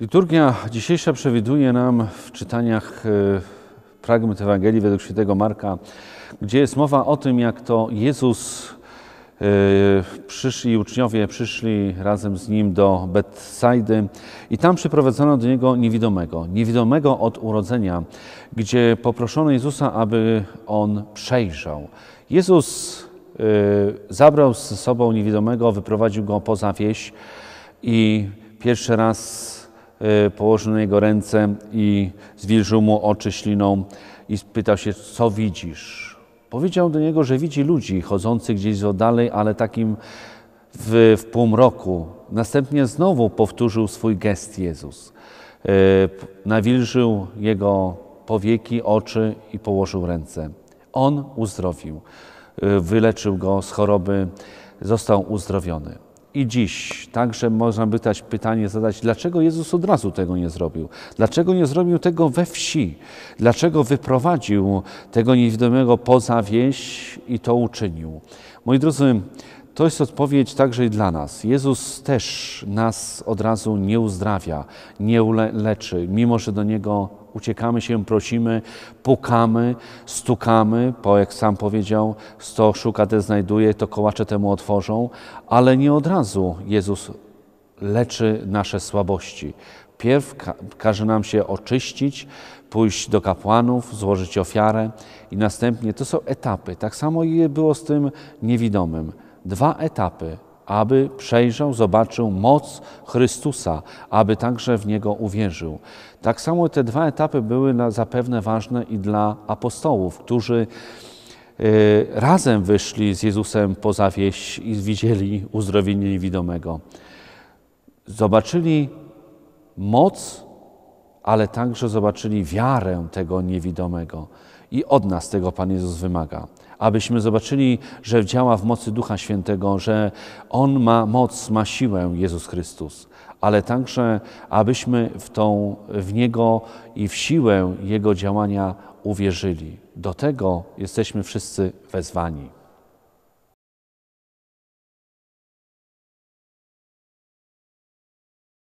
Liturgia dzisiejsza przewiduje nam w czytaniach e, fragment Ewangelii według świętego Marka, gdzie jest mowa o tym, jak to Jezus e, przyszli, uczniowie przyszli razem z Nim do Betsajdy i tam przyprowadzono do Niego niewidomego, niewidomego od urodzenia, gdzie poproszono Jezusa, aby On przejrzał. Jezus e, zabrał z sobą niewidomego, wyprowadził go poza wieś i pierwszy raz Y, położył na jego ręce i zwilżył mu oczy śliną i spytał się, co widzisz? Powiedział do niego, że widzi ludzi chodzących gdzieś z dalej, ale takim w, w półmroku. Następnie znowu powtórzył swój gest Jezus. Y, nawilżył jego powieki, oczy i położył ręce. On uzdrowił, y, wyleczył go z choroby, został uzdrowiony i dziś. Także można pytać pytanie zadać, dlaczego Jezus od razu tego nie zrobił? Dlaczego nie zrobił tego we wsi? Dlaczego wyprowadził tego niewidomego poza wieś i to uczynił? Moi drodzy, to jest odpowiedź także i dla nas. Jezus też nas od razu nie uzdrawia, nie leczy, mimo że do Niego Uciekamy się, prosimy, pukamy, stukamy, bo jak sam powiedział, sto szuka, te znajduje, to kołacze temu otworzą, ale nie od razu Jezus leczy nasze słabości. Pierw ka każe nam się oczyścić, pójść do kapłanów, złożyć ofiarę i następnie to są etapy. Tak samo było z tym niewidomym. Dwa etapy aby przejrzał, zobaczył moc Chrystusa, aby także w Niego uwierzył. Tak samo te dwa etapy były zapewne ważne i dla apostołów, którzy e, razem wyszli z Jezusem poza wieś i widzieli uzdrowienie niewidomego. Zobaczyli moc, ale także zobaczyli wiarę tego niewidomego. I od nas tego Pan Jezus wymaga, abyśmy zobaczyli, że działa w mocy Ducha Świętego, że On ma moc, ma siłę, Jezus Chrystus, ale także abyśmy w, tą, w Niego i w siłę Jego działania uwierzyli. Do tego jesteśmy wszyscy wezwani.